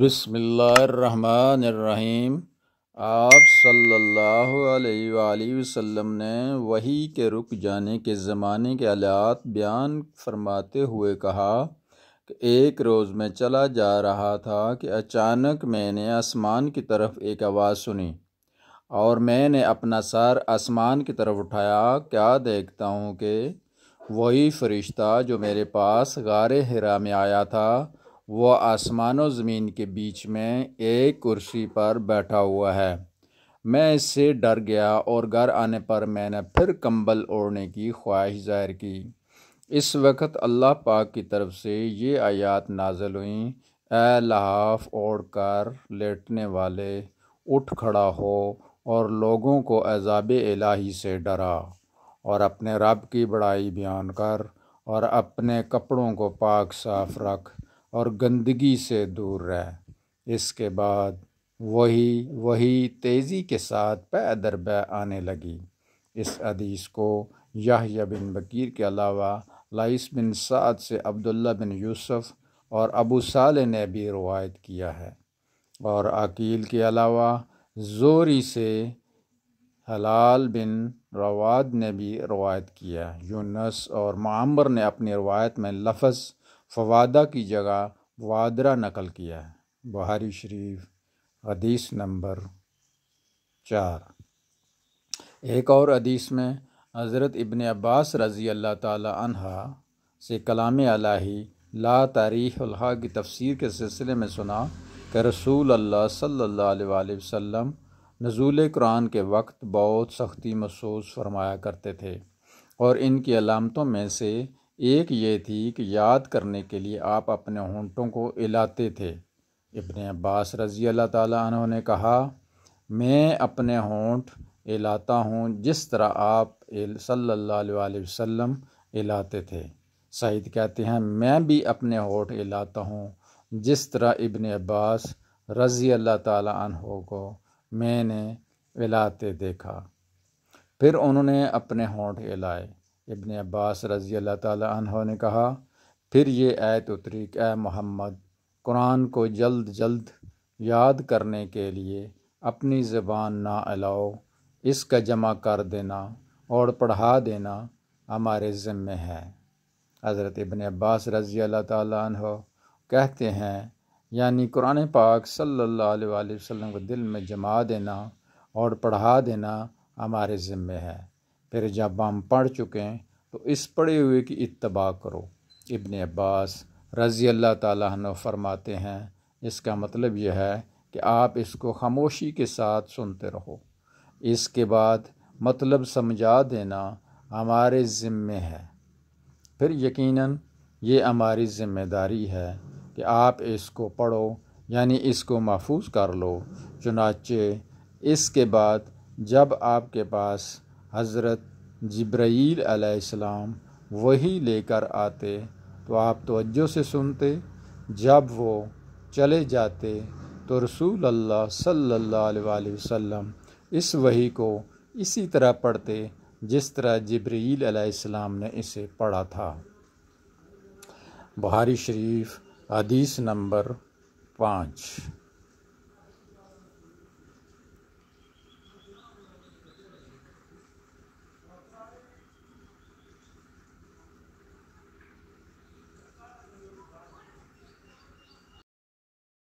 बसमीम आप सल्लल्लाहु ने वही के रुक जाने के ज़माने के आलात बयान फरमाते हुए कहा कि एक रोज़ में चला जा रहा था कि अचानक मैंने आसमान की तरफ एक आवाज़ सुनी और मैंने अपना सर आसमान की तरफ उठाया क्या देखता हूँ कि वही फ़रिश्ता जो मेरे पास गार हरा में आया था वह आसमान और ज़मीन के बीच में एक कुर्सी पर बैठा हुआ है मैं इससे डर गया और घर आने पर मैंने फिर कंबल ओढ़ने की ख्वाहिश जाहिर की इस वक्त अल्लाह पाक की तरफ से ये आयात नाजल हुई ए लहाफ ओढ़ कर लेटने वाले उठ खड़ा हो और लोगों को अजाब इलाही से डरा और अपने रब की बड़ाई बयान कर और अपने कपड़ों को पाक साफ रख और गंदगी से दूर रह इसके बाद वही वही तेज़ी के साथ पैदरब आने लगी इस अदीस को याहिया बिन बकीर के अलावा लाइस बिन साद से अब्दुल्ला बिन यूसुफ़ और अबू साल ने भी रवायत किया है और अकील के अलावा जोरी से हलाल बिन रवाद ने भी रवायत किया यूनस और मामर ने अपनी रवायत में लफज फवादा की जगह वादरा नकल किया है बुहारी शरीफ हदीस नंबर चार एक और हदीस में हज़रत इबन अब्बास रज़ी अल्लाह तहा से कलाम अलाही ला तारीख़ा की तफसीर के सिलसिले में सुना कि रसूल अल्लाह सल्लल्लाहु अलैहि वसल्लम नज़ूल कुरान के वक्त बहुत सख्ती महसूस फरमाया करते थे और इनकी अलामतों में से एक ये थी कि याद करने के लिए आप अपने होंठों को इलाते थे इबन अब्बास रज़ी अल्लाह ताली ने कहा मैं अपने होंठ इलाता हूँ जिस तरह आप सल्लल्लाहु अलैहि वसल्लम इलाते थे सईद कहते हैं मैं भी अपने होठ इलाता हूँ जिस तरह इबन अब्बास रज़ी अल्लाह तहों को मैंने इलाते देखा फिर उन्होंने अपने होंठ इलाए इबन अब्बास रज़ी अल्लाह तहों ने कहा फिर ये आयत उतरी ए मोहम्मद कुरान को जल्द जल्द याद करने के लिए अपनी ज़बान ना अलाओ इसका जमा कर देना और पढ़ा देना हमारे ज़िम्मे है हज़रत इबन अब्बास रज़ी अल्लाह तहों कहते हैं यानी कुरान पाक सल्लल्लाहु अलैहि वसल्लम को दिल में जमा देना और पढ़ा देना हमारे ज़िम्मे है फिर जब हम पढ़ चुके हैं तो इस पढ़े हुए की इतबा करो इबन अब्बास रज़ी अल्लाह ताली फरमाते हैं इसका मतलब यह है कि आप इसको खामोशी के साथ सुनते रहो इसके बाद मतलब समझा देना हमारे ज़िम्मे है फिर यकीनन ये हमारी ज़िम्मेदारी है कि आप इसको पढ़ो यानी इसको महफूज कर लो चुनाचे इसके बाद जब आपके पास हज़रत जब्राईल अलैहिस्सलाम वही लेकर आते तो आप तवज्जो से सुनते जब वो चले जाते तो रसूल अल्लाह सल्लल्लाहु अलैहि वसल्लम इस वही को इसी तरह पढ़ते जिस तरह जब्रील अलैहिस्सलाम ने इसे पढ़ा था बुहारी शरीफ हदीस नंबर पाँच